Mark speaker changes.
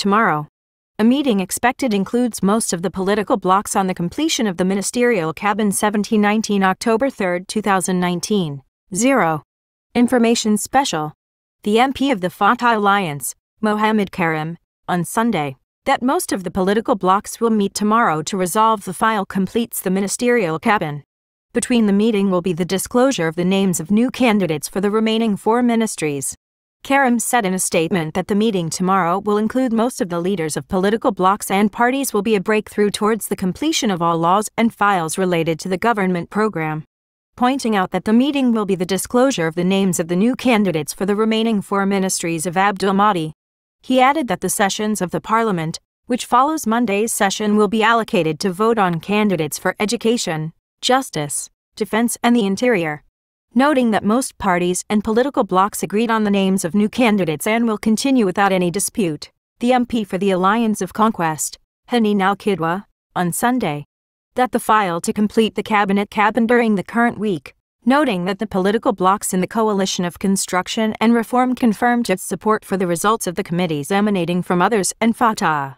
Speaker 1: tomorrow. A meeting expected includes most of the political blocs on the completion of the ministerial cabin 1719 October 3, 2019. 0. Information Special. The MP of the Fatah Alliance, Mohammed Karim, on Sunday, that most of the political blocs will meet tomorrow to resolve the file completes the ministerial cabin. Between the meeting will be the disclosure of the names of new candidates for the remaining four ministries. Karim said in a statement that the meeting tomorrow will include most of the leaders of political blocs and parties will be a breakthrough towards the completion of all laws and files related to the government program. Pointing out that the meeting will be the disclosure of the names of the new candidates for the remaining four ministries of Abdul Mahdi. He added that the sessions of the parliament, which follows Monday's session, will be allocated to vote on candidates for education, justice, defense, and the interior noting that most parties and political blocs agreed on the names of new candidates and will continue without any dispute. The MP for the Alliance of Conquest, Hani Nalkidwa, on Sunday, that the file to complete the cabinet cabin during the current week, noting that the political blocs in the Coalition of Construction and Reform confirmed its support for the results of the committees emanating from others and Fatah.